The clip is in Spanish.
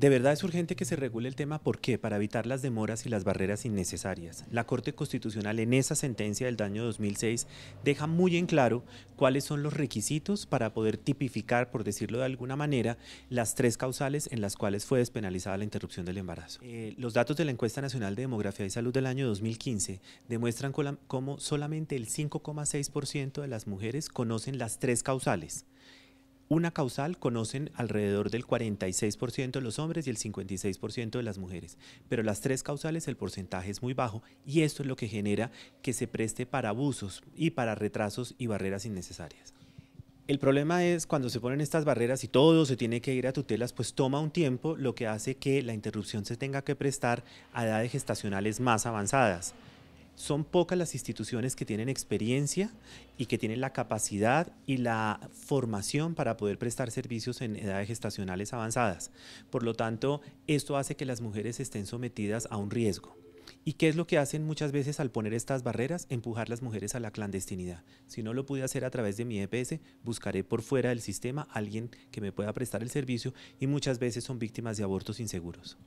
De verdad es urgente que se regule el tema, ¿por qué? Para evitar las demoras y las barreras innecesarias. La Corte Constitucional en esa sentencia del año 2006 deja muy en claro cuáles son los requisitos para poder tipificar, por decirlo de alguna manera, las tres causales en las cuales fue despenalizada la interrupción del embarazo. Eh, los datos de la Encuesta Nacional de Demografía y Salud del año 2015 demuestran cómo solamente el 5,6% de las mujeres conocen las tres causales una causal conocen alrededor del 46% de los hombres y el 56% de las mujeres, pero las tres causales el porcentaje es muy bajo y esto es lo que genera que se preste para abusos y para retrasos y barreras innecesarias. El problema es cuando se ponen estas barreras y todo se tiene que ir a tutelas, pues toma un tiempo, lo que hace que la interrupción se tenga que prestar a edades gestacionales más avanzadas. Son pocas las instituciones que tienen experiencia y que tienen la capacidad y la formación para poder prestar servicios en edades gestacionales avanzadas. Por lo tanto, esto hace que las mujeres estén sometidas a un riesgo. ¿Y qué es lo que hacen muchas veces al poner estas barreras? Empujar las mujeres a la clandestinidad. Si no lo pude hacer a través de mi EPS, buscaré por fuera del sistema a alguien que me pueda prestar el servicio y muchas veces son víctimas de abortos inseguros.